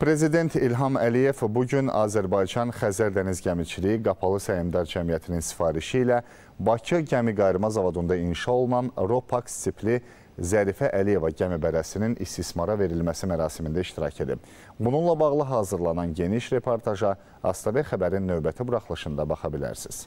Prezident İlham Əliyev bu gün Azərbaycan Xəzər Dəniz Gəmiçiliyi Qapalı Səyimdar Cəmiyyətinin sifarişi ilə Bakı Gəmi Qayırma Zavodunda inşa olunan Ropax tipli Zərifə Əliyeva gəmibərəsinin istismara verilməsi mərasimində iştirak edib. Bununla bağlı hazırlanan geniş reportaja Astabey xəbərin növbəti buraxılışında baxa bilərsiniz.